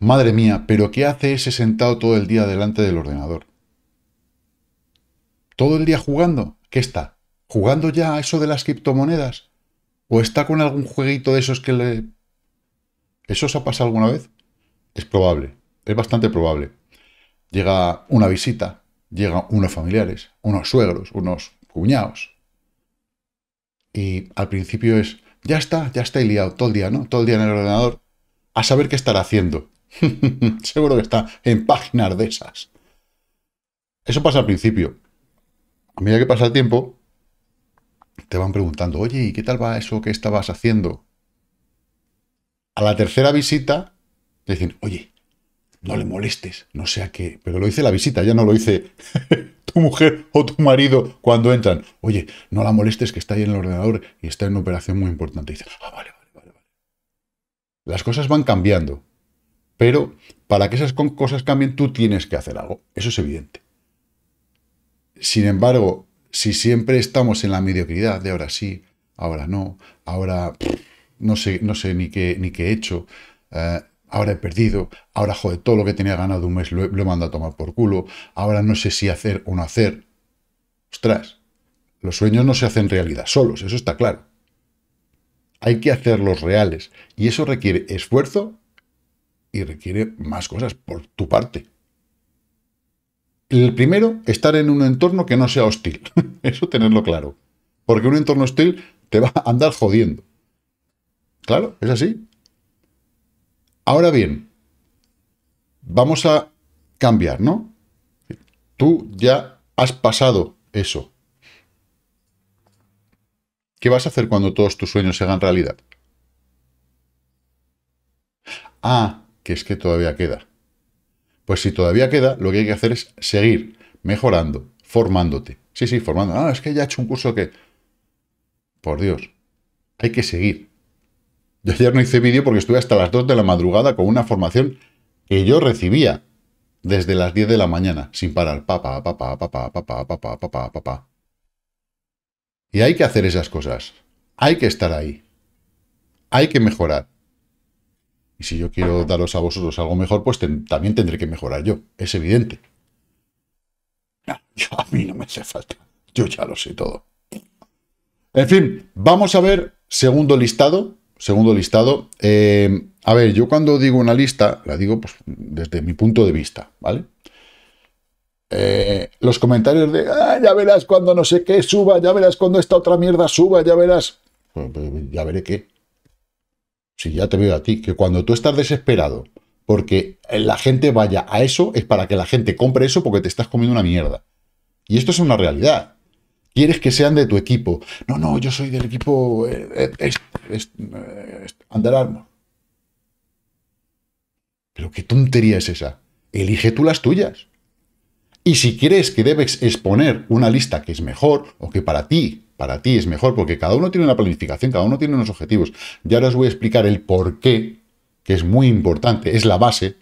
Madre mía, pero ¿qué hace ese sentado todo el día delante del ordenador? ¿Todo el día jugando? ¿Qué está? ¿Jugando ya a eso de las criptomonedas? ¿O está con algún jueguito de esos que le... ¿Eso os ha pasado alguna vez? Es probable, es bastante probable. Llega una visita, llegan unos familiares, unos suegros, unos cuñados. Y al principio es, ya está, ya está liado todo el día, ¿no? Todo el día en el ordenador, a saber qué estará haciendo. Seguro que está en páginas de esas. Eso pasa al principio. A medida que pasa el tiempo, te van preguntando, oye, ¿y qué tal va eso que estabas haciendo? A la tercera visita, te dicen, oye, no le molestes, no sea que... Pero lo dice la visita, ya no lo dice tu mujer o tu marido cuando entran. Oye, no la molestes que está ahí en el ordenador y está en una operación muy importante. ah, vale, vale, vale. Las cosas van cambiando. Pero para que esas cosas cambien, tú tienes que hacer algo. Eso es evidente. Sin embargo, si siempre estamos en la mediocridad de ahora sí, ahora no, ahora no sé, no sé ni, qué, ni qué he hecho, eh, ahora he perdido, ahora joder, todo lo que tenía ganado un mes lo lo he mandado a tomar por culo, ahora no sé si hacer o no hacer. Ostras, los sueños no se hacen realidad solos, eso está claro. Hay que hacerlos reales y eso requiere esfuerzo y requiere más cosas por tu parte. El primero, estar en un entorno que no sea hostil. Eso tenerlo claro. Porque un entorno hostil te va a andar jodiendo. Claro, es así. Ahora bien, vamos a cambiar, ¿no? Tú ya has pasado eso. ¿Qué vas a hacer cuando todos tus sueños se hagan realidad? Ah, que es que todavía queda. Pues si todavía queda, lo que hay que hacer es seguir mejorando, formándote. Sí, sí, formando. Ah, es que ya he hecho un curso que... Por Dios, hay que seguir. Yo ayer no hice vídeo porque estuve hasta las 2 de la madrugada con una formación que yo recibía desde las 10 de la mañana, sin parar. Papá, papá, papá, papá, papá, papá, papá. Y hay que hacer esas cosas. Hay que estar ahí. Hay que mejorar. Y si yo quiero daros a vosotros algo mejor, pues también tendré que mejorar yo. Es evidente. yo, a mí no me hace falta. Yo ya lo sé todo. En fin, vamos a ver segundo listado. Segundo listado. Eh, a ver, yo cuando digo una lista, la digo pues, desde mi punto de vista, ¿vale? Eh, los comentarios de, ah, ya verás cuando no sé qué suba, ya verás cuando esta otra mierda suba, ya verás. Pues, pues, ya veré qué. Sí, ya te veo a ti, que cuando tú estás desesperado porque la gente vaya a eso, es para que la gente compre eso porque te estás comiendo una mierda. Y esto es una realidad. Quieres que sean de tu equipo. No, no, yo soy del equipo eh, eh, Pero qué tontería es esa. Elige tú las tuyas. Y si crees que debes exponer una lista que es mejor o que para ti para ti es mejor, porque cada uno tiene una planificación, cada uno tiene unos objetivos. Y ahora os voy a explicar el por qué, que es muy importante, es la base.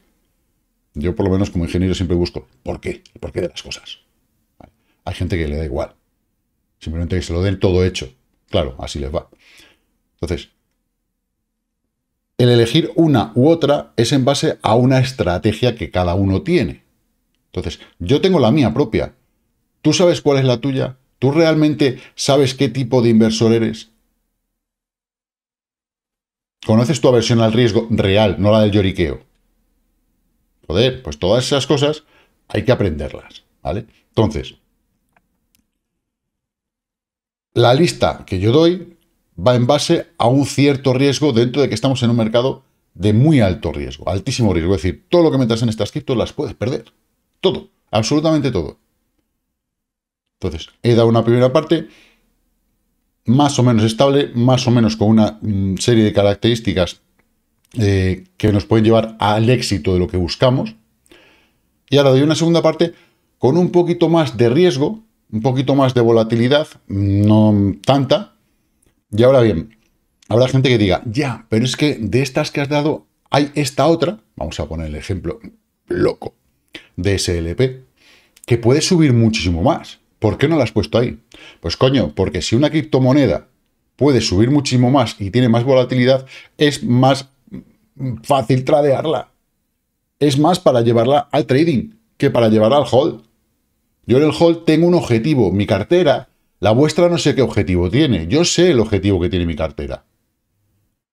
Yo por lo menos como ingeniero siempre busco por qué, el por qué de las cosas. Hay gente que le da igual. Simplemente que se lo den todo hecho. Claro, así les va. Entonces, el elegir una u otra es en base a una estrategia que cada uno tiene. Entonces, yo tengo la mía propia. ¿Tú sabes cuál es la tuya? ¿Tú realmente sabes qué tipo de inversor eres? ¿Conoces tu aversión al riesgo real, no la del lloriqueo? Joder, pues todas esas cosas hay que aprenderlas, ¿vale? Entonces, la lista que yo doy va en base a un cierto riesgo dentro de que estamos en un mercado de muy alto riesgo, altísimo riesgo. Es decir, todo lo que metas en estas criptos las puedes perder. Todo, absolutamente todo. Entonces, he dado una primera parte más o menos estable, más o menos con una mm, serie de características eh, que nos pueden llevar al éxito de lo que buscamos. Y ahora doy una segunda parte con un poquito más de riesgo, un poquito más de volatilidad, mm, no tanta. Y ahora bien, habrá gente que diga, ya, pero es que de estas que has dado hay esta otra, vamos a poner el ejemplo loco, de SLP, que puede subir muchísimo más. ¿Por qué no la has puesto ahí? Pues coño, porque si una criptomoneda puede subir muchísimo más y tiene más volatilidad, es más fácil tradearla. Es más para llevarla al trading que para llevarla al hold. Yo en el hold tengo un objetivo, mi cartera, la vuestra no sé qué objetivo tiene, yo sé el objetivo que tiene mi cartera.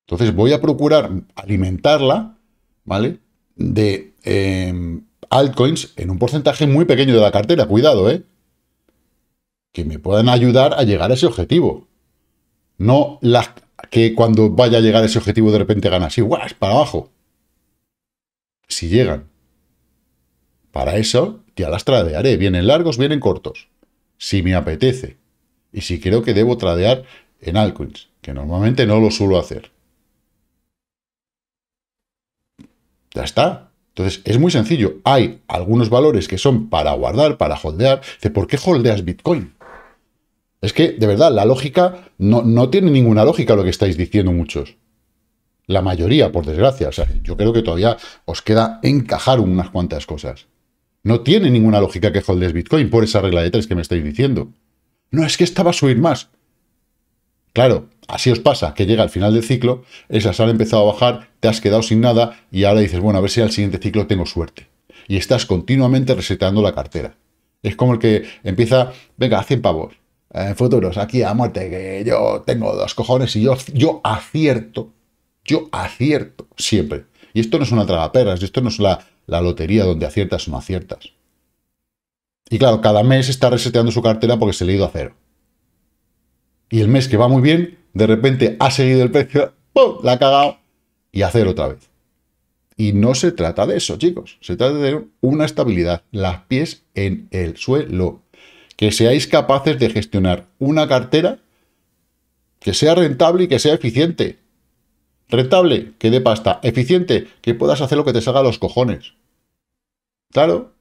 Entonces voy a procurar alimentarla, ¿vale? De eh, altcoins en un porcentaje muy pequeño de la cartera, cuidado, ¿eh? que me puedan ayudar a llegar a ese objetivo. No las que cuando vaya a llegar a ese objetivo de repente ganas así, ¡guas! para abajo. Si llegan. Para eso ya las tradearé. Vienen largos, vienen cortos. Si me apetece. Y si creo que debo tradear en altcoins, que normalmente no lo suelo hacer. Ya está. Entonces, es muy sencillo. Hay algunos valores que son para guardar, para holdear. ¿De ¿Por qué holdeas Bitcoin? Es que, de verdad, la lógica no, tiene ninguna lógica lo que estáis diciendo muchos. La mayoría, por desgracia. O sea, yo creo que todavía os queda encajar unas cuantas cosas. No tiene ninguna lógica que holdes Bitcoin por esa regla de tres que me estáis diciendo. No, es que esta va a subir más. Claro, así os pasa, que llega al final del ciclo, esas han empezado a bajar, te has quedado sin nada y ahora dices, bueno, a ver si al siguiente ciclo tengo suerte. Y estás continuamente reseteando la cartera. Es como el que empieza, venga, a 100 pavos. En eh, futuros, aquí a muerte, que yo tengo dos cojones y yo, yo acierto, yo acierto siempre. Y esto no es una tragaperras, esto no es la, la lotería donde aciertas son aciertas. Y claro, cada mes está reseteando su cartera porque se le ha ido a cero. Y el mes que va muy bien, de repente ha seguido el precio, ¡pum! La ha cagado y a cero otra vez. Y no se trata de eso, chicos. Se trata de tener una estabilidad, las pies en el suelo que seáis capaces de gestionar una cartera que sea rentable y que sea eficiente. Rentable, que dé pasta. Eficiente, que puedas hacer lo que te salga a los cojones. Claro.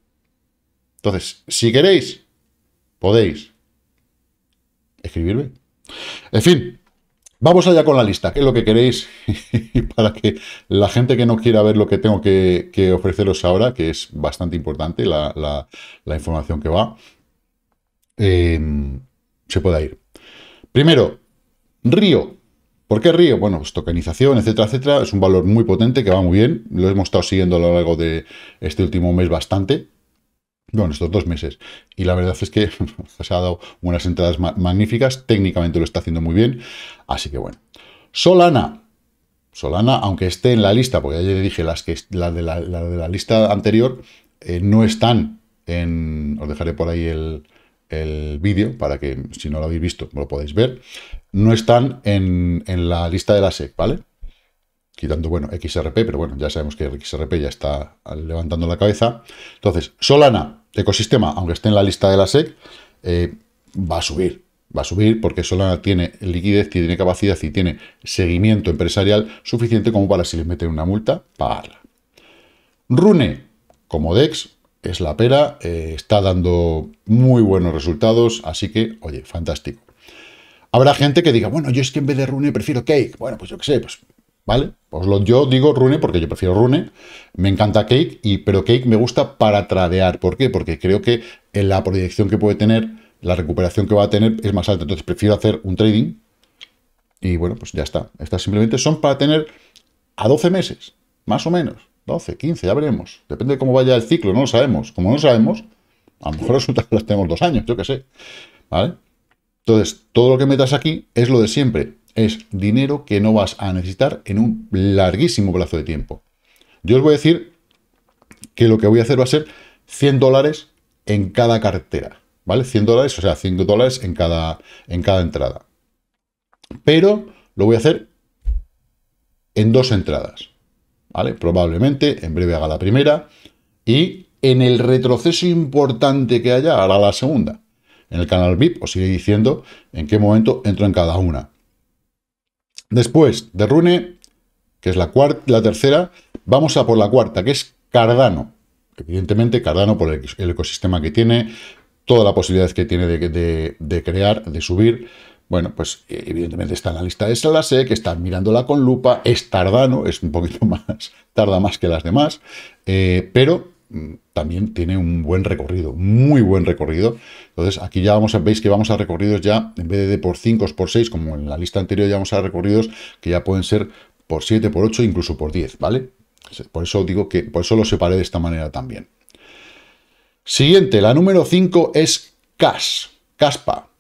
Entonces, si queréis, podéis escribirme. En fin, vamos allá con la lista, ¿Qué es lo que queréis para que la gente que no quiera ver lo que tengo que, ofreceros ahora, que es bastante importante la información que va, Em, se pueda ir. Primero, Río. ¿Por qué Río? Bueno, pues tokenización, etcétera, etcétera. Es un valor muy potente que va muy bien. Lo hemos estado siguiendo a lo largo de este último mes bastante. Bueno, estos dos meses. Y la verdad es que se pues, ha dado unas entradas magníficas. Técnicamente lo está haciendo muy bien. Así que bueno. Solana. Solana, aunque esté en la lista, porque ayer dije las que la de la, lista anterior, eh, no están en. Os dejaré por ahí el, el vídeo para que, si no lo habéis visto, lo podéis ver, no están en, la lista de la SEC, ¿vale? Quitando, bueno, XRP, pero bueno, ya sabemos que XRP ya está levantando la cabeza. Entonces, Solana, ecosistema, aunque esté en la lista de la SEC, eh, va a subir. Va a subir porque Solana tiene liquidez, tiene capacidad y tiene seguimiento empresarial suficiente como para si les meten una multa, pagarla. Rune, como DEX, es la pera, eh, está dando muy buenos resultados, así que, oye, fantástico. Habrá gente que diga, bueno, yo es que en vez de Rune prefiero Cake. Bueno, pues yo qué sé, pues, ¿vale? Pues lo, yo digo Rune porque yo prefiero Rune, me encanta Cake, y, pero Cake me gusta para tradear. ¿Por qué? Porque creo que en la proyección que puede tener, la recuperación que va a tener es más alta. Entonces prefiero hacer un trading y bueno, pues ya está. Estas simplemente son para tener a 12 meses, más o menos. 12, 15, ya veremos. Depende de cómo vaya el ciclo, no lo sabemos. Como no sabemos, a lo mejor resulta que las tenemos dos años, yo qué sé. ¿Vale? Entonces, todo lo que metas aquí es lo de siempre. Es dinero que no vas a necesitar en un larguísimo plazo de tiempo. Yo os voy a decir que lo que voy a hacer va a ser 100 dólares en cada cartera. ¿Vale? 100 dólares, o sea, 5 dólares en cada, en cada entrada. Pero lo voy a hacer en dos entradas. Probablemente en breve haga la primera y en el retroceso importante que haya hará la segunda. En el canal VIP os sigue diciendo en qué momento entro en cada una. Después de Rune, que es la, la tercera, vamos a por la cuarta, que es Cardano. Evidentemente Cardano por el, ecosistema que tiene, toda la posibilidad que tiene de crear, de subir, bueno, pues eh, evidentemente está en la lista de que está mirándola con lupa, es tardano, es un poquito más, tarda más que las demás, eh, pero mm, también tiene un buen recorrido, muy buen recorrido. Entonces aquí ya vamos a, veis que vamos a recorridos ya, en vez de por 5 por 6, como en la lista anterior, ya vamos a recorridos que ya pueden ser por 7, por 8, incluso por 10, ¿vale? Por eso digo que, por eso lo separé de esta manera también. Siguiente, la número 5 es CAS, CASPA.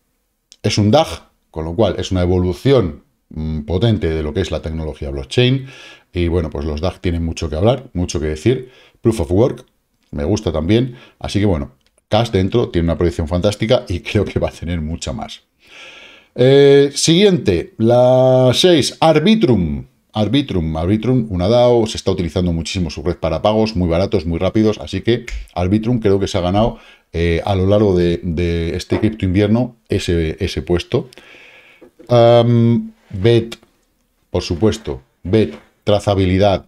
Es un DAG con lo cual, es una evolución mm, potente de lo que es la tecnología blockchain. Y bueno, pues los DAG tienen mucho que hablar, mucho que decir. Proof of Work, me gusta también. Así que bueno, Cash dentro tiene una proyección fantástica y creo que va a tener mucha más. Eh, siguiente, la 6, Arbitrum. Arbitrum, Arbitrum, una DAO, se está utilizando muchísimo su red para pagos, muy baratos, muy rápidos, así que Arbitrum creo que se ha ganado eh, a lo largo de, este cripto invierno ese, ese puesto. Um, BET, por supuesto, BET, trazabilidad.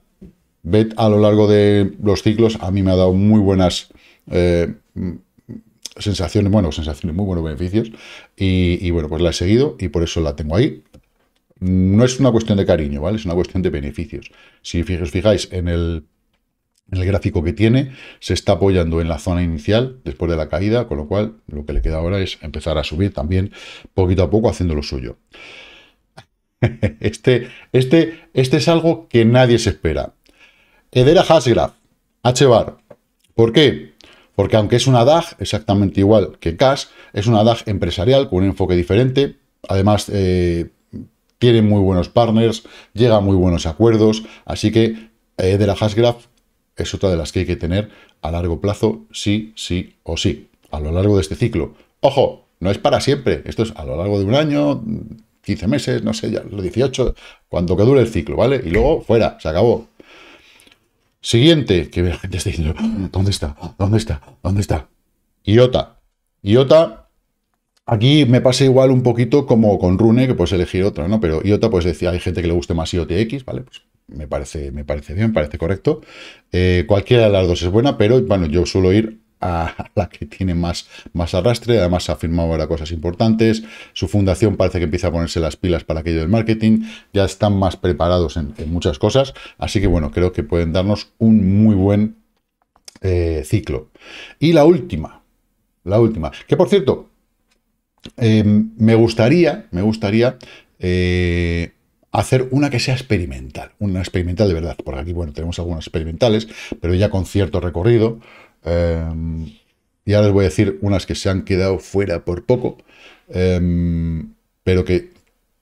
BET a lo largo de los ciclos a mí me ha dado muy buenas eh, sensaciones, bueno, sensaciones, muy buenos beneficios. Y, bueno, pues la he seguido y por eso la tengo ahí. No es una cuestión de cariño, ¿vale? Es una cuestión de beneficios. Si os fijáis en el el gráfico que tiene, se está apoyando en la zona inicial después de la caída, con lo cual lo que le queda ahora es empezar a subir también poquito a poco haciendo lo suyo. Este, este, este es algo que nadie se espera. Edera Hashgraph, HBAR. ¿Por qué? Porque aunque es una DAG exactamente igual que CAS, es una DAG empresarial con un enfoque diferente. Además, eh, tiene muy buenos partners, llega a muy buenos acuerdos. Así que Edera Hashgraph es otra de las que hay que tener a largo plazo, sí, sí o sí, a lo largo de este ciclo. Ojo, no es para siempre, esto es a lo largo de un año, 15 meses, no sé, ya los 18, cuando que dure el ciclo, ¿vale? Y luego fuera, se acabó. Siguiente, que la gente está diciendo, ¿dónde está? ¿Dónde está? ¿Dónde está? IOTA. IOTA, aquí me pasa igual un poquito como con Rune, que puedes elegir otra, ¿no? Pero IOTA, pues decía, hay gente que le guste más IOTX, ¿vale? Pues me parece, me parece bien, me parece correcto. Eh, cualquiera de las dos es buena, pero bueno, yo suelo ir a la que tiene más, más arrastre, además ha firmado ahora cosas importantes, su fundación parece que empieza a ponerse las pilas para aquello del marketing, ya están más preparados en, muchas cosas, así que bueno, creo que pueden darnos un muy buen eh, ciclo. Y la última, la última, que por cierto, eh, me gustaría, me gustaría hacer una que sea experimental, una experimental de verdad. Por aquí, bueno, tenemos algunas experimentales, pero ya con cierto recorrido. Eh, y ahora les voy a decir unas que se han quedado fuera por poco, eh, pero que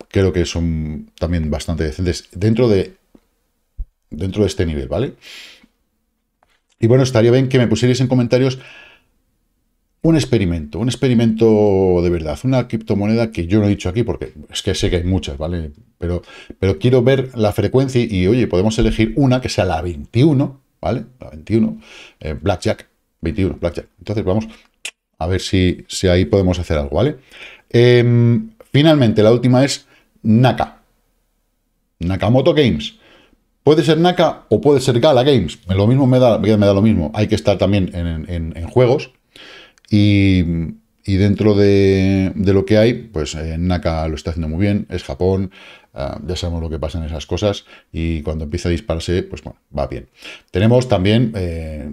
creo que son también bastante decentes dentro de, dentro de este nivel, ¿vale? Y bueno, estaría bien que me pusierais en comentarios un experimento, un experimento de verdad, una criptomoneda que yo no he dicho aquí porque es que sé que hay muchas, ¿vale? Pero, pero quiero ver la frecuencia y, oye, podemos elegir una que sea la 21, ¿vale? La 21, eh, Blackjack, 21, Blackjack. Entonces vamos a ver si, si ahí podemos hacer algo, ¿vale? Em, finalmente, la última es Naka. Nakamoto Games. Puede ser Naka o puede ser Gala Games. Lo mismo me da, me da lo mismo. Hay que estar también en, en, en juegos, y, dentro de, lo que hay, pues eh, Naka lo está haciendo muy bien, es Japón, ah, ya sabemos lo que pasa en esas cosas, y cuando empieza a dispararse, pues bueno, va bien. Tenemos también, eh,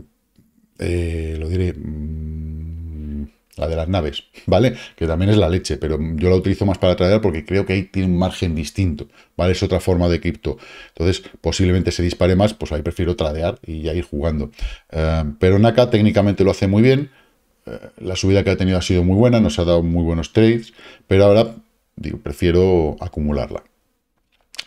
eh, lo diré, mm, la de las naves, ¿vale? Que también es la leche, pero yo la utilizo más para tradear porque creo que ahí tiene un margen distinto, ¿vale? Es otra forma de cripto. Entonces, posiblemente se dispare más, pues ahí prefiero tradear y ya ir jugando. Ah, pero Naka técnicamente lo hace muy bien. Eh, la subida que ha tenido ha sido muy buena, nos ha dado muy buenos trades, pero ahora digo, prefiero acumularla.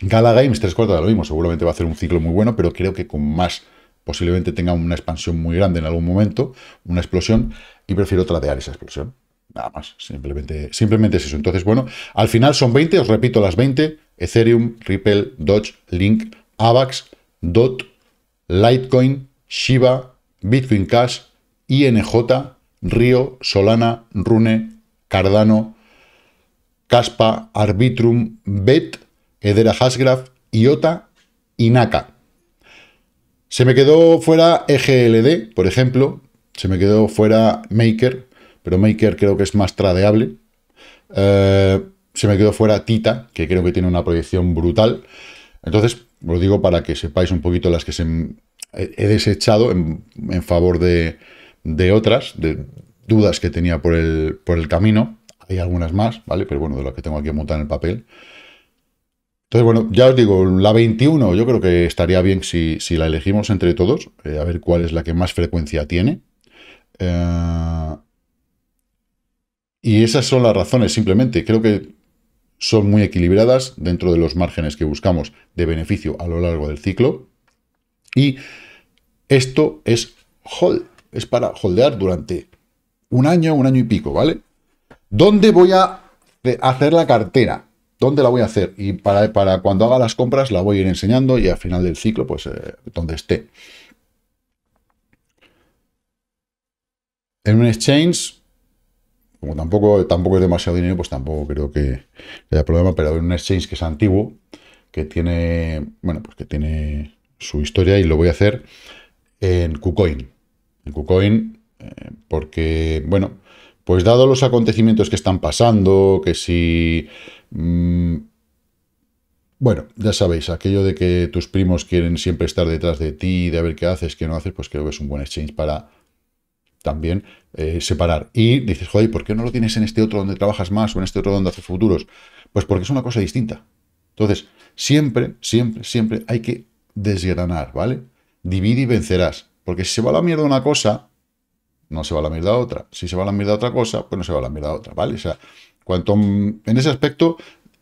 Gala Games, tres cuartos de lo mismo, seguramente va a hacer un ciclo muy bueno, pero creo que con más, posiblemente tenga una expansión muy grande en algún momento, una explosión, y prefiero tradear esa explosión. Nada más, simplemente, simplemente es eso. Entonces, bueno, al final son 20, os repito las 20, Ethereum, Ripple, Dodge, Link, AVAX, DOT, Litecoin, Shiba, Bitcoin Cash, INJ, Río, Solana, Rune, Cardano, Caspa, Arbitrum, Bet, Edera Hasgraf, IOTA y Naka. Se me quedó fuera EGLD, por ejemplo. Se me quedó fuera Maker, pero Maker creo que es más tradeable. Eh, se me quedó fuera Tita, que creo que tiene una proyección brutal. Entonces, os digo para que sepáis un poquito las que se he desechado en favor de, de otras, de dudas que tenía por el, por el camino. Hay algunas más, ¿vale? Pero bueno, de las que tengo aquí montar en el papel. Entonces, bueno, ya os digo, la 21 yo creo que estaría bien si, la elegimos entre todos, eh, a ver cuál es la que más frecuencia tiene. Eh, y esas son las razones, simplemente. Creo que son muy equilibradas dentro de los márgenes que buscamos de beneficio a lo largo del ciclo. Y esto es hold es para holdear durante un año, un año y pico, ¿vale? ¿Dónde voy a hacer la cartera? ¿Dónde la voy a hacer? Y para, cuando haga las compras la voy a ir enseñando y al final del ciclo, pues, eh, donde esté. En un exchange, como tampoco, tampoco es demasiado dinero, pues tampoco creo que haya problema, pero en un exchange que es antiguo, que tiene, bueno, pues que tiene su historia y lo voy a hacer en KuCoin en KuCoin, eh, porque, bueno, pues dado los acontecimientos que están pasando, que si... Mm, bueno, ya sabéis, aquello de que tus primos quieren siempre estar detrás de ti, de ver qué haces, qué no haces, pues creo que es un buen exchange para también eh, separar. Y dices, joder, ¿por qué no lo tienes en este otro donde trabajas más o en este otro donde haces futuros? Pues porque es una cosa distinta. Entonces, siempre, siempre, siempre hay que desgranar, ¿vale? Divide y vencerás. Porque si se va a la mierda una cosa, no se va a la mierda otra. Si se va a la mierda otra cosa, pues no se va a la mierda otra, ¿vale? O sea, cuanto en ese aspecto,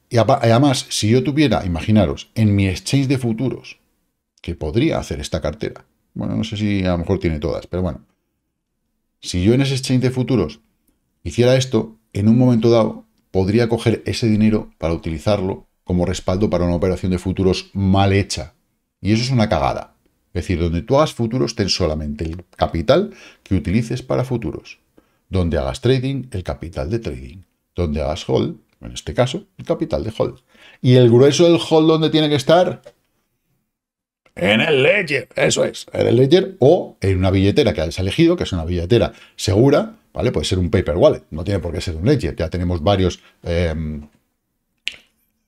y además, si yo tuviera, imaginaros, en mi exchange de futuros, que podría hacer esta cartera, bueno, no sé si a lo mejor tiene todas, pero bueno, si yo en ese exchange de futuros hiciera esto, en un momento dado podría coger ese dinero para utilizarlo como respaldo para una operación de futuros mal hecha. Y eso es una cagada. Es decir, donde tú hagas futuros, ten solamente el capital que utilices para futuros. Donde hagas trading, el capital de trading. Donde hagas hold, en este caso, el capital de hold. Y el grueso del hold, ¿dónde tiene que estar? En el ledger, eso es, en el ledger o en una billetera que hayas elegido, que es una billetera segura, ¿vale? Puede ser un paper wallet, no tiene por qué ser un ledger. Ya tenemos varios em,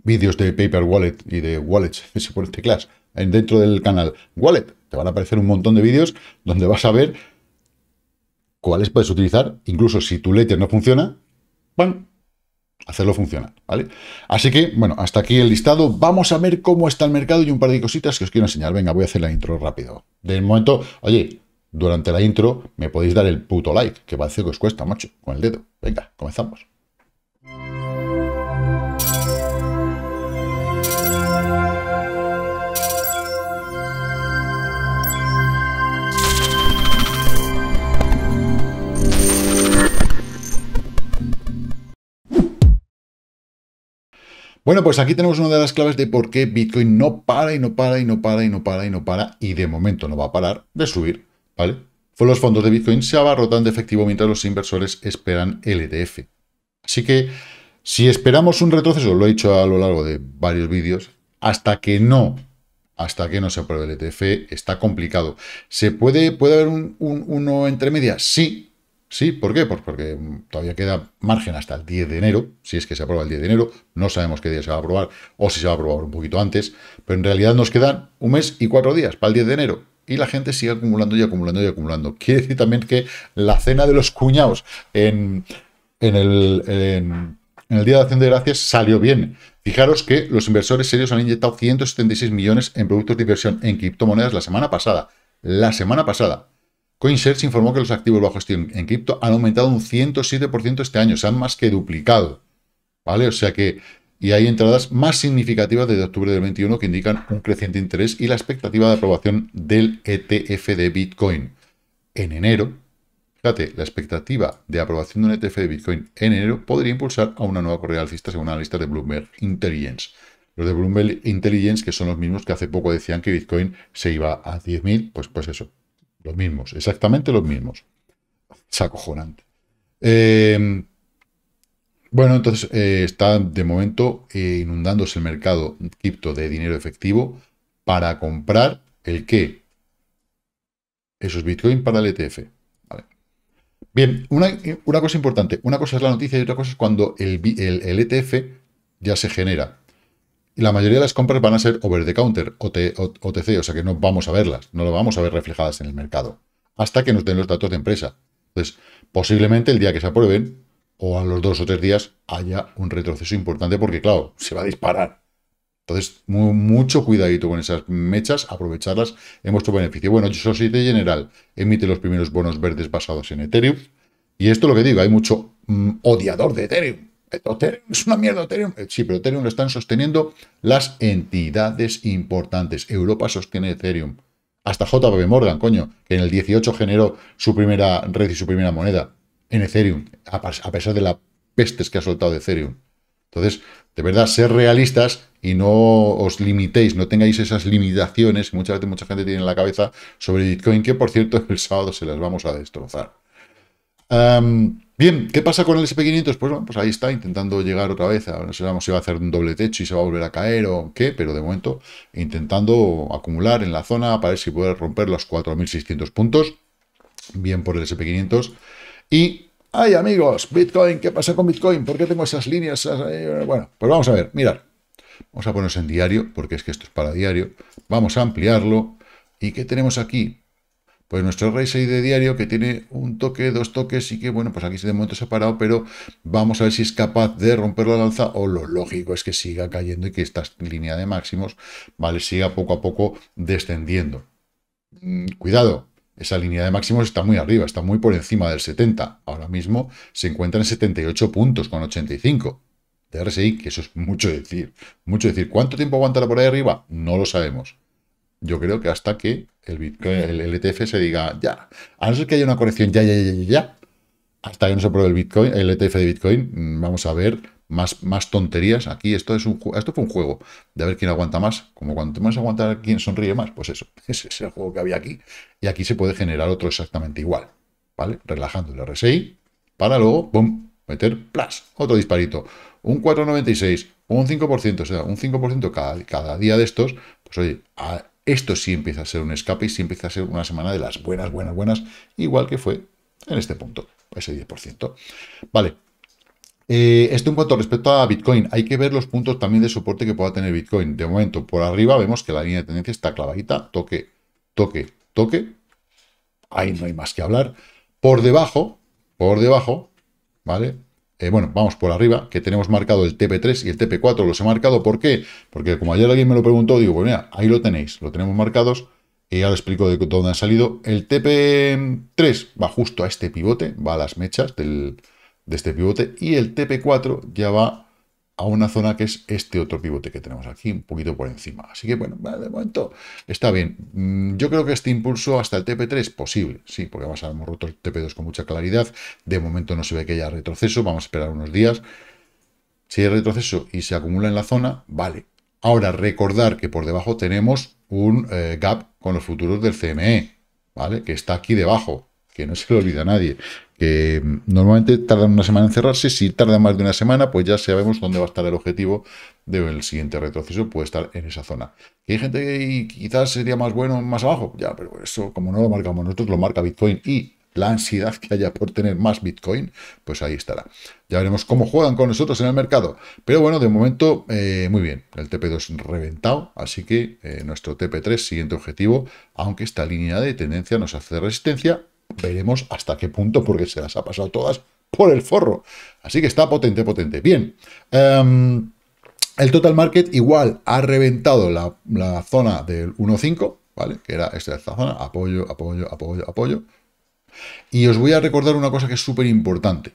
vídeos de paper wallet y de wallets, si por este clase dentro del canal Wallet, te van a aparecer un montón de vídeos donde vas a ver cuáles puedes utilizar, incluso si tu letter no funciona, ¡pam! hacerlo funcionar, ¿vale? Así que, bueno, hasta aquí el listado. Vamos a ver cómo está el mercado y un par de cositas que os quiero enseñar. Venga, voy a hacer la intro rápido. De momento, oye, durante la intro me podéis dar el puto like, que parece que os cuesta, macho, con el dedo. Venga, comenzamos. Bueno, pues aquí tenemos una de las claves de por qué Bitcoin no para y no para y no para y no para y no para y de momento no va a parar de subir, ¿vale? Fue pues Los fondos de Bitcoin se abarrotan de efectivo mientras los inversores esperan el ETF. Así que si esperamos un retroceso, lo he dicho a lo largo de varios vídeos, hasta que no, hasta que no se apruebe el ETF, está complicado. ¿Se puede, puede haber un, uno entre medias? Sí, Sí, ¿por qué? Pues porque todavía queda margen hasta el 10 de enero, si es que se aprueba el 10 de enero, no sabemos qué día se va a aprobar o si se va a aprobar un poquito antes, pero en realidad nos quedan un mes y cuatro días para el 10 de enero y la gente sigue acumulando y acumulando y acumulando. Quiere decir también que la cena de los cuñados en, el, el Día de Acción de Gracias salió bien, Fijaros que los inversores serios han inyectado 176 millones en productos de inversión en criptomonedas la semana pasada. La semana pasada. CoinShares informó que los activos bajo gestión en cripto han aumentado un 107% este año, se han más que duplicado. ¿Vale? O sea que y hay entradas más significativas desde octubre del 21 que indican un creciente interés y la expectativa de aprobación del ETF de Bitcoin. En enero, fíjate, la expectativa de aprobación de un ETF de Bitcoin en enero podría impulsar a una nueva correa alcista según lista de Bloomberg Intelligence. Los de Bloomberg Intelligence, que son los mismos que hace poco decían que Bitcoin se iba a 10.000, pues, pues eso, los mismos, exactamente los mismos. Es acojonante. Em, bueno, entonces eh, está de momento eh, inundándose el mercado cripto de dinero efectivo para comprar el qué? Esos Bitcoin para el ETF. Bien, una, cosa importante. Una cosa es la noticia y otra cosa es cuando el, el ETF e ya se genera y la mayoría de las compras van a ser over the counter, OTC, o sea que no vamos a verlas, no lo vamos a ver reflejadas en el mercado, hasta que nos den los datos de empresa. Entonces, posiblemente el día que se aprueben, o a los dos o tres días, haya un retroceso importante, porque claro, se va a disparar. Entonces, mucho cuidadito con esas mechas, aprovecharlas en vuestro beneficio. Bueno, Societe General emite los primeros bonos verdes basados en Ethereum, y esto es lo que digo, hay mucho mm, odiador de Ethereum es una mierda, Ethereum. Eh, sí, pero Ethereum lo están sosteniendo las entidades importantes. Europa sostiene Ethereum. Hasta JP Morgan, coño, que en el 18 generó su primera red y su primera moneda en Ethereum, a pesar de las pestes que ha soltado Ethereum. Entonces, de verdad, ser realistas y no os limitéis, no tengáis esas limitaciones que muchas veces mucha gente tiene en la cabeza sobre Bitcoin, que por cierto el sábado se las vamos a destrozar bien, ¿qué pasa con el SP500? Pues, bueno, pues ahí está, intentando llegar otra vez. no sabemos si va a hacer un doble techo y se va a volver a caer o qué, pero de momento intentando acumular en la zona para ver si puede romper los 4.600 puntos. Bien por el SP500. Y ¡Ay, amigos! Bitcoin, ¿qué pasa con Bitcoin? ¿Por qué tengo esas líneas? Eh, bueno, pues vamos a ver, mirar. Vamos a ponernos en diario, porque es que esto es para diario. Vamos a ampliarlo. ¿Y qué tenemos aquí? Pues nuestro RSI de diario que tiene un toque, dos toques y que, bueno, pues aquí de momento se ha parado, pero vamos a ver si es capaz de romper la lanza o lo lógico es que siga cayendo y que esta línea de máximos, ¿vale? Siga poco a poco descendiendo. Mm, cuidado, esa línea de máximos está muy arriba, está muy por encima del 70. Ahora mismo se encuentra en 78 puntos con 85 de RSI, que eso es mucho decir. Mucho decir. ¿Cuánto tiempo aguantará por ahí arriba? No lo sabemos yo creo que hasta que el, Bitcoin, el, ETF e se diga ya, a no ser que haya una corrección ya, ya, ya, ya, ya, hasta que no se pruebe el Bitcoin, el ETF de Bitcoin, mm, vamos a ver más, más tonterías. Aquí esto es un esto fue un juego de a ver quién aguanta más. Como cuanto a aguantar quién sonríe más, pues eso, ese es el juego que había aquí. Y aquí se puede generar otro exactamente igual. ¿Vale? Relajando el RSI para luego, ¡pum! meter plus, otro disparito. Un 4,96, un 5%, o sea, un 5% cada, cada día de estos, pues oye, a, esto sí empieza a ser un escape y sí empieza a ser una semana de las buenas, buenas, buenas, igual que fue en este punto, ese 10%. Vale. Eh, esto en cuanto respecto a Bitcoin, hay que ver los puntos también de soporte que pueda tener Bitcoin. De momento, por arriba vemos que la línea de tendencia está clavadita, toque, toque, toque. Ahí no hay más que hablar. Por debajo, por debajo, ¿vale? Eh, bueno, vamos por arriba, que tenemos marcado el TP3 y el TP4, los he marcado, ¿por qué? Porque como ayer alguien me lo preguntó, digo, bueno, pues mira, ahí lo tenéis, lo tenemos marcados, y ya lo explico de dónde han salido. El TP3 va justo a este pivote, va a las mechas del, de este pivote, y el TP4 ya va a una zona que es este otro pivote que tenemos aquí, un poquito por encima. Así que, bueno, de momento está bien. Mm, yo creo que este impulso hasta el TP3, es posible, sí, porque vamos a roto el TP2 con mucha claridad. De momento no se ve que haya retroceso, vamos a esperar unos días. Si hay retroceso y se acumula en la zona, vale. Ahora, recordar que por debajo tenemos un eh, gap con los futuros del CME, ¿vale? Que está aquí debajo, que no se lo olvida nadie que normalmente tardan una semana en cerrarse. Si tarda más de una semana, pues ya sabemos dónde va a estar el objetivo del siguiente retroceso, puede estar en esa zona. hay gente que quizás sería más bueno más abajo, ya, pero eso, como no lo marcamos nosotros, lo marca Bitcoin y la ansiedad que haya por tener más Bitcoin, pues ahí estará. Ya veremos cómo juegan con nosotros en el mercado. Pero bueno, de momento, eh, muy bien. El TP2 reventado, así que eh, nuestro TP3, siguiente objetivo, aunque esta línea de tendencia nos hace resistencia, Veremos hasta qué punto, porque se las ha pasado todas por el forro. Así que está potente, potente. Bien. Em, el total market igual ha reventado la, zona del 1.5, ¿vale? Que era esta, esta zona. Apoyo, apoyo, apoyo, apoyo. Y os voy a recordar una cosa que es súper importante.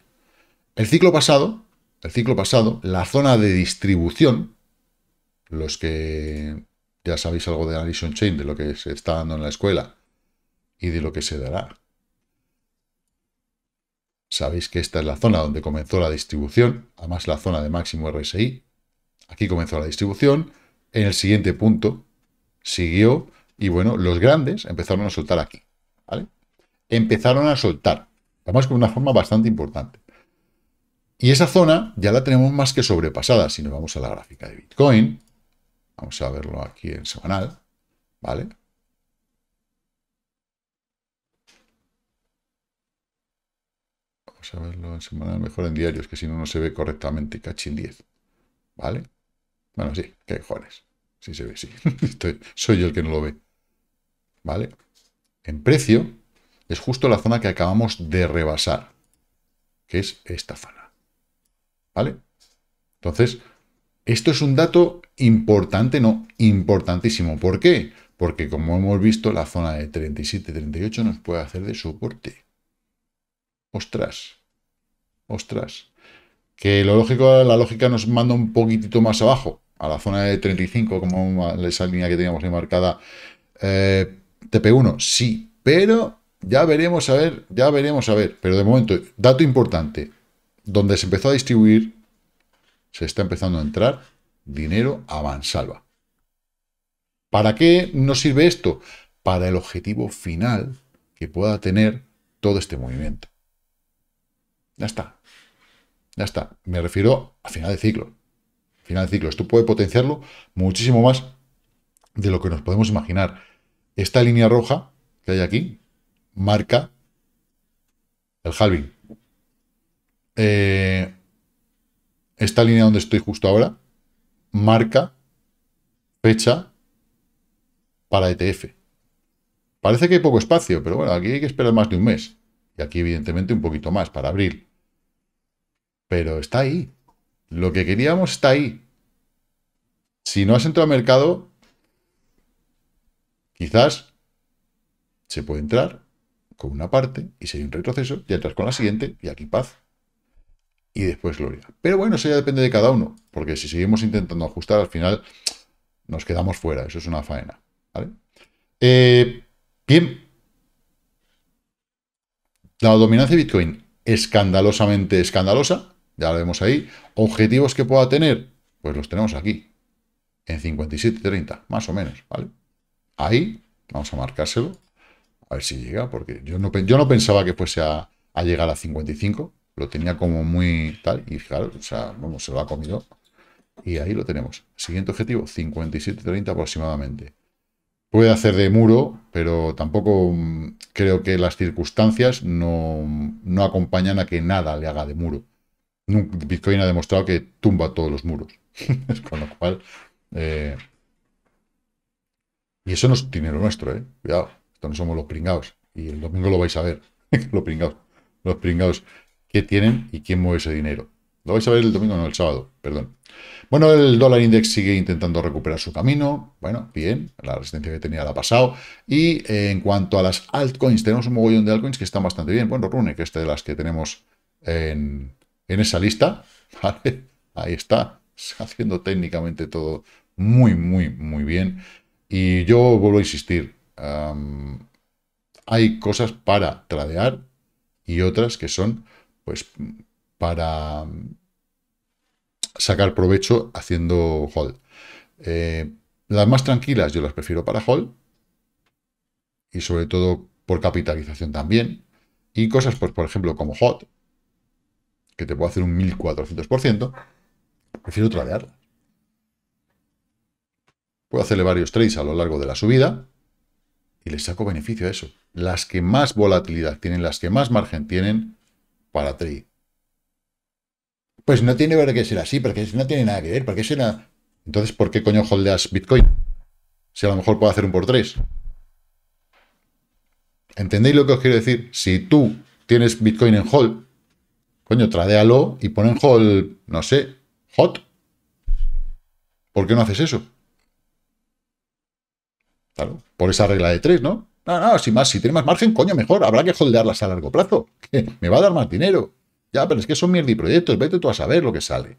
El ciclo pasado, el ciclo pasado, la zona de distribución, los que ya sabéis algo de Alison Chain, de lo que se está dando en la escuela y de lo que se dará Sabéis que esta es la zona donde comenzó la distribución, además la zona de máximo RSI. Aquí comenzó la distribución, en el siguiente punto siguió y bueno, los grandes empezaron a soltar aquí. Empezaron a soltar, además con una forma bastante importante. Y esa zona ya la tenemos más que sobrepasada. Si nos vamos a la gráfica de Bitcoin, vamos a verlo aquí en semanal, ¿vale? Vamos en semana mejor en diarios, que si no, no se ve correctamente. Cachin 10. ¿Vale? Bueno, sí, Qué mejores Sí se ve, sí. Estoy, soy yo el que no lo ve. ¿Vale? En precio es justo la zona que acabamos de rebasar, que es esta zona. ¿Vale? Entonces, esto es un dato importante, no, importantísimo. ¿Por qué? Porque como hemos visto, la zona de 37-38 nos puede hacer de soporte. ¡Ostras! ostras, que lo lógico, la lógica nos manda un poquitito más abajo, a la zona de 35, como esa línea que teníamos ahí marcada. Eh, TP1, sí, pero ya veremos a ver, ya veremos a ver. Pero de momento, dato importante, donde se empezó a distribuir, se está empezando a entrar dinero a mansalva. ¿Para qué nos sirve esto? Para el objetivo final que pueda tener todo este movimiento. Ya está. Ya está. Me refiero a final de ciclo. Final de ciclo. Esto puede potenciarlo muchísimo más de lo que nos podemos imaginar. Esta línea roja que hay aquí marca el halving. Eh, esta línea donde estoy justo ahora marca fecha para ETF. Parece que hay poco espacio, pero bueno, aquí hay que esperar más de un mes. Y aquí, evidentemente, un poquito más para abril. Pero está ahí. Lo que queríamos está ahí. Si no has entrado al mercado, quizás se puede entrar con una parte y si hay un retroceso, y entras con la siguiente y aquí paz. Y después gloria. Pero bueno, eso ya depende de cada uno, porque si seguimos intentando ajustar, al final nos quedamos fuera. Eso es una faena. ¿vale? Eh, bien. La dominancia de Bitcoin, escandalosamente escandalosa, ya lo vemos ahí. Objetivos que pueda tener, pues los tenemos aquí, en 57.30, más o menos, ¿vale? Ahí, vamos a marcárselo, a ver si llega, porque yo no, no pensaba que fuese a, llegar a 55, lo tenía como muy tal, y fijaros, o sea, vamos, se lo ha comido. Y ahí lo tenemos. Siguiente objetivo, 57.30 aproximadamente. Puede hacer de muro, pero tampoco mm, creo que las circunstancias no, no acompañan a que nada le haga de muro. Bitcoin ha demostrado que tumba todos los muros. Con lo cual. Eh, y eso no es dinero nuestro, ¿eh? Cuidado, esto no somos los pringados. Y el domingo lo vais a ver. los pringados. Los pringados. ¿Qué tienen y quién mueve ese dinero? Lo vais a ver el domingo, no el sábado, perdón. Bueno, el dólar index sigue intentando recuperar su camino. Bueno, bien, la resistencia que tenía la ha pasado. Y eh, en cuanto a las altcoins, tenemos un mogollón de altcoins que están bastante bien. Bueno, Rune, que es de las que tenemos en, en esa lista, Ahí está, haciendo técnicamente todo muy, muy, muy bien. Y yo vuelvo a insistir, hay cosas para tradear y otras que son, pues, para sacar provecho haciendo hold. Eh, las más tranquilas yo las prefiero para hold y sobre todo por capitalización también. Y cosas, pues, por ejemplo, como hot, que te puedo hacer un 1400%, prefiero tradearla. Puedo hacerle varios trades a lo largo de la subida y le saco beneficio a eso. Las que más volatilidad tienen, las que más margen tienen para trade. Pues no tiene que ser así, porque no tiene nada que ver, porque Entonces, ¿por qué coño holdeas Bitcoin? Si a lo mejor puedo hacer un por tres. ¿Entendéis lo que os quiero decir? Si tú tienes Bitcoin en hold, Coño, tradealo y ponen en hold, no sé, hot. ¿Por qué no haces eso? Claro, por esa regla de tres, ¿no? No, no, si, más, si tiene más margen, coño, mejor. Habrá que holdearlas a largo plazo. me va a dar más dinero. Ya, pero es que son mierdiproyectos. proyectos. Vete tú a saber lo que sale.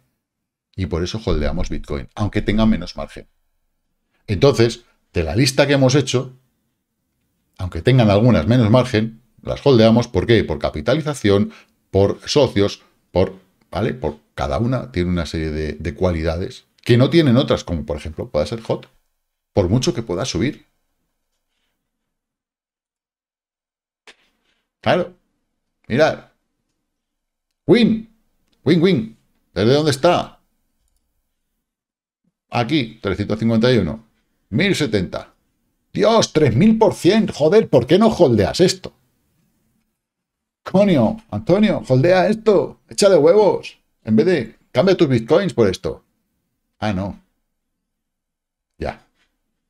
Y por eso holdeamos Bitcoin, aunque tenga menos margen. Entonces, de la lista que hemos hecho, aunque tengan algunas menos margen, las holdeamos. ¿Por qué? Por capitalización, por socios, por, ¿vale? Por cada una tiene una serie de, de cualidades que no tienen otras, como por ejemplo pueda ser hot, por mucho que pueda subir. Claro, mirad. Win, win, win. ¿Desde dónde está? Aquí, 351. 1070. Dios, 3000%. Joder, ¿por qué no holdeas esto? Antonio, Antonio, holdea esto, echa de huevos. En vez de, cambia tus bitcoins por esto. Ah, no. Ya.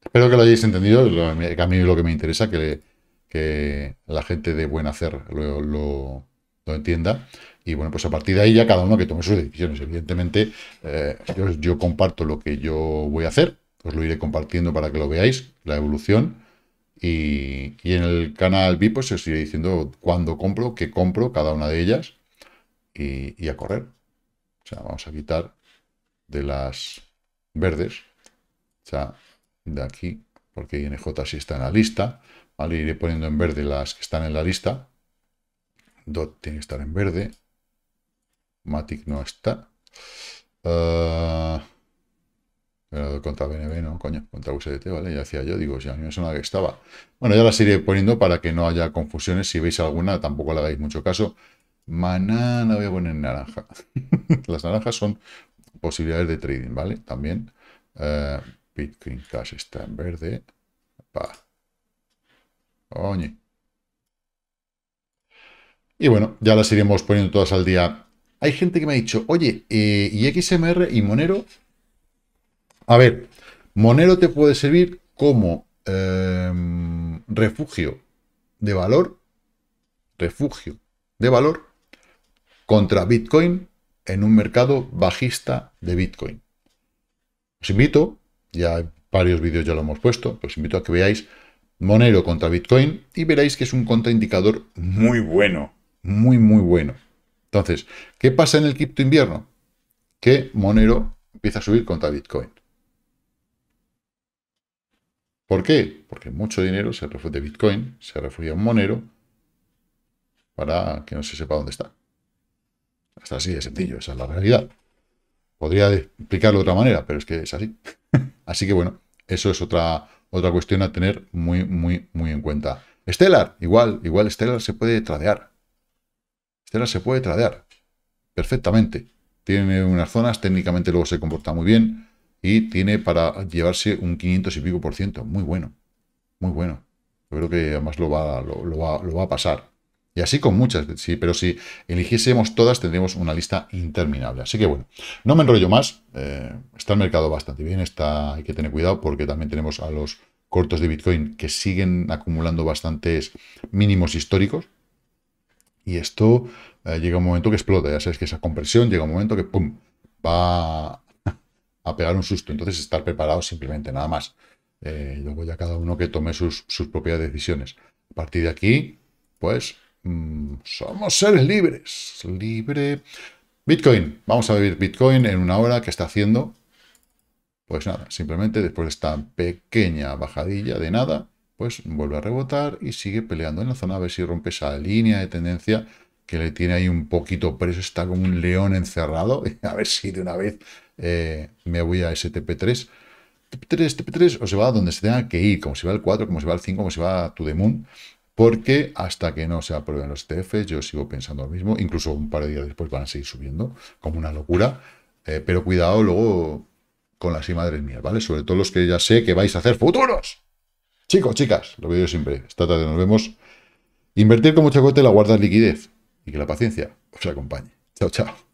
Espero que lo hayáis entendido. a mí lo que me interesa que, que la gente de buen hacer lo, lo, entienda. Y bueno, pues a partir de ahí ya cada uno que tome sus decisiones. Evidentemente, eh, yo, yo comparto lo que yo voy a hacer. Os lo iré compartiendo para que lo veáis, la evolución y, en el canal VIP pues os iré diciendo cuándo compro, qué compro, cada una de ellas, y, a correr. O sea, vamos a quitar de las verdes, o sea, de aquí, porque INJ sí está en la lista, ¿vale? Iré poniendo en verde las que están en la lista. DOT tiene que estar en verde. Matic no está. Ah, contra BNB, no, coño, contra USDT, ¿vale? Ya hacía yo, digo, si a mí me suena que estaba. Bueno, ya las iré poniendo para que no haya confusiones. Si veis alguna, tampoco le hagáis mucho caso. Maná voy a poner naranja. las naranjas son posibilidades de trading, ¿vale? También. Eh, Bitcoin Cash está en verde. Pa. Oye. Y bueno, ya las iremos poniendo todas al día. Hay gente que me ha dicho, oye, eh, ¿y XMR y Monero? A ver, Monero te puede servir como em, refugio de valor, refugio de valor contra Bitcoin en un mercado bajista de Bitcoin. Os invito, ya varios vídeos ya lo hemos puesto, pues os invito a que veáis Monero contra Bitcoin y veréis que es un contraindicador muy bueno, muy, muy bueno. Entonces, ¿qué pasa en el cripto invierno? Que Monero empieza a subir contra Bitcoin. ¿Por qué? Porque mucho dinero se refugia de Bitcoin, se refugia en Monero, para que no se sepa dónde está. Hasta así de sencillo, esa es la realidad. Podría explicarlo de otra manera, pero es que es así. así que bueno, eso es otra, otra cuestión a tener muy, muy, muy en cuenta. Stellar, igual, igual Stellar se puede tradear. Stellar se puede tradear perfectamente. Tiene unas zonas, técnicamente luego se comporta muy bien y tiene para llevarse un 500 y pico por ciento. Muy bueno, muy bueno. Yo creo que además lo va, lo, va, a pasar. Y así con muchas, sí, pero si eligiésemos todas tendríamos una lista interminable. Así que bueno, no me enrollo más. Eh, está el mercado bastante bien, está, hay que tener cuidado porque también tenemos a los cortos de Bitcoin que siguen acumulando bastantes mínimos históricos. Y esto eh, llega un momento que explota, ya sabes que esa compresión llega un momento que pum, va a pegar un susto. Entonces, estar preparado simplemente, nada más. Eh, yo luego ya cada uno que tome sus, propias decisiones. A partir de aquí, pues, mm, somos seres libres. Libre. Bitcoin. Vamos a vivir Bitcoin en una hora que está haciendo. Pues nada, simplemente después de esta pequeña bajadilla de nada, pues vuelve a rebotar y sigue peleando en la zona a ver si rompe esa línea de tendencia que le tiene ahí un poquito preso, está como un león encerrado, a ver si de una vez eh, me voy a STP3, TP3, TP3, o se va a donde se tenga que ir, como se va al 4, como se va al 5, como se va a To porque hasta que no se aprueben los ETFs, yo sigo pensando lo mismo, incluso un par de días después van a seguir subiendo, como una locura, eh, pero cuidado luego con las y mías, ¿vale? Sobre todo los que ya sé que vais a hacer futuros. Chicos, chicas, lo veo digo siempre, esta tarde nos vemos. Invertir con mucha cote, y la liquidez y que la paciencia os acompañe. Chao, chao.